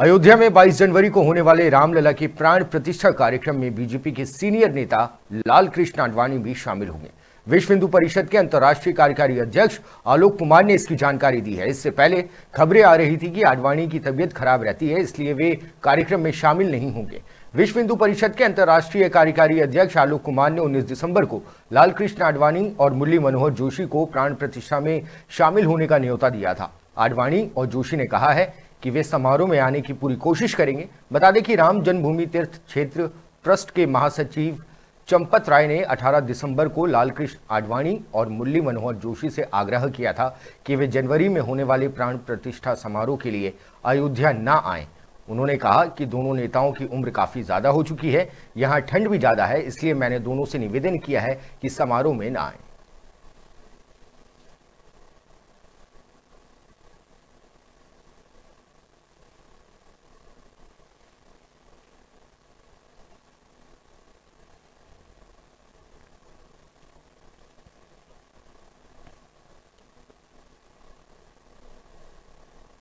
अयोध्या में 22 जनवरी को होने वाले रामलला के प्राण प्रतिष्ठा कार्यक्रम में बीजेपी के सीनियर नेता लाल कृष्ण आडवाणी भी शामिल होंगे विश्व हिंदू परिषद के अंतर्राष्ट्रीय कार्यकारी अध्यक्ष आलोक कुमार ने इसकी जानकारी दी है इससे पहले खबरें आ रही थी कि आडवाणी की तबियत खराब रहती है इसलिए वे कार्यक्रम में शामिल नहीं होंगे विश्व हिंदू परिषद के अंतर्राष्ट्रीय कार्यकारी अध्यक्ष आलोक कुमार ने 19 दिसंबर को लालकृष्ण आडवाणी और मुरली मनोहर जोशी को प्राण प्रतिष्ठा में शामिल होने का न्योता दिया था आडवाणी और जोशी ने कहा है कि वे समारोह में आने की पूरी कोशिश करेंगे बता दें कि राम जन्मभूमि तीर्थ क्षेत्र ट्रस्ट के महासचिव चंपत राय ने 18 दिसंबर को लालकृष्ण आडवाणी और मुरली मनोहर जोशी से आग्रह किया था कि वे जनवरी में होने वाले प्राण प्रतिष्ठा समारोह के लिए अयोध्या ना आए उन्होंने कहा कि दोनों नेताओं की उम्र काफ़ी ज़्यादा हो चुकी है यहाँ ठंड भी ज़्यादा है इसलिए मैंने दोनों से निवेदन किया है कि समारोह में ना आए